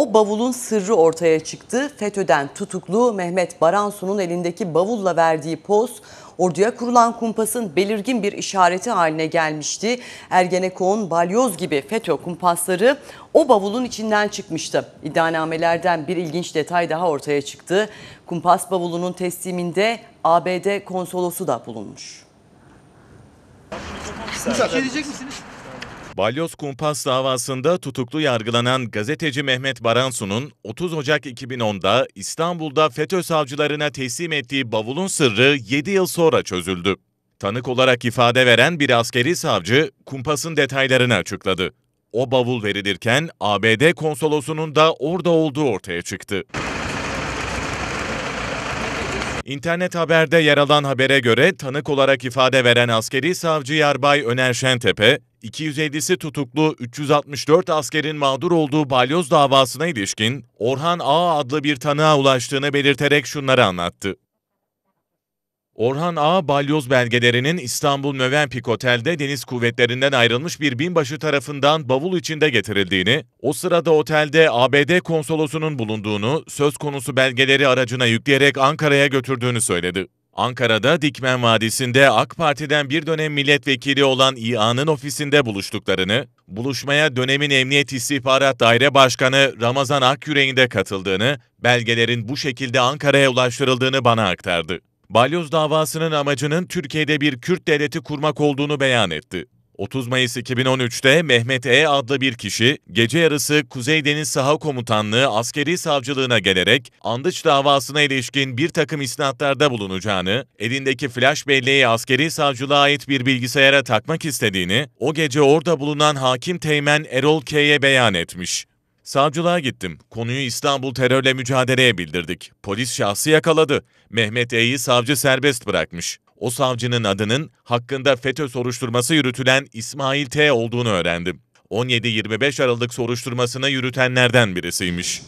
O bavulun sırrı ortaya çıktı. FETÖ'den tutuklu Mehmet Baransu'nun elindeki bavulla verdiği poz orduya kurulan kumpasın belirgin bir işareti haline gelmişti. Ergenekon, Balyoz gibi FETÖ kumpasları o bavulun içinden çıkmıştı. İddianamelerden bir ilginç detay daha ortaya çıktı. Kumpas bavulunun tesliminde ABD konsolosu da bulunmuş. Bir şey diyecek misiniz? Balyoz Kumpas davasında tutuklu yargılanan gazeteci Mehmet Baransu'nun 30 Ocak 2010'da İstanbul'da FETÖ savcılarına teslim ettiği bavulun sırrı 7 yıl sonra çözüldü. Tanık olarak ifade veren bir askeri savcı kumpasın detaylarını açıkladı. O bavul verilirken ABD konsolosunun da orada olduğu ortaya çıktı. İnternet haberde yer alan habere göre tanık olarak ifade veren askeri savcı Yarbay Öner Şentepe, 250'si tutuklu 364 askerin mağdur olduğu balyoz davasına ilişkin Orhan A adlı bir tanığa ulaştığını belirterek şunları anlattı. Orhan A. Balyoz belgelerinin İstanbul Mövenpik Otel'de deniz kuvvetlerinden ayrılmış bir binbaşı tarafından bavul içinde getirildiğini, o sırada otelde ABD konsolosunun bulunduğunu, söz konusu belgeleri aracına yükleyerek Ankara'ya götürdüğünü söyledi. Ankara'da Dikmen Vadisi'nde AK Parti'den bir dönem milletvekili olan İA'nın ofisinde buluştuklarını, buluşmaya dönemin Emniyet İstihbarat Daire Başkanı Ramazan Akyüreğin de katıldığını, belgelerin bu şekilde Ankara'ya ulaştırıldığını bana aktardı. Balyoz davasının amacının Türkiye'de bir Kürt devleti kurmak olduğunu beyan etti. 30 Mayıs 2013'te Mehmet E. adlı bir kişi gece yarısı Kuzey Deniz Saha Komutanlığı askeri savcılığına gelerek andıç davasına ilişkin bir takım isnatlarda bulunacağını, elindeki flash belleği askeri savcılığa ait bir bilgisayara takmak istediğini, o gece orada bulunan hakim teğmen Erol K.'ye beyan etmiş. Savcılığa gittim. Konuyu İstanbul terörle mücadeleye bildirdik. Polis şahsı yakaladı. Mehmet E.'yi savcı serbest bırakmış o savcının adının hakkında FETÖ soruşturması yürütülen İsmail T. olduğunu öğrendim. 17-25 Aralık soruşturmasını yürütenlerden birisiymiş.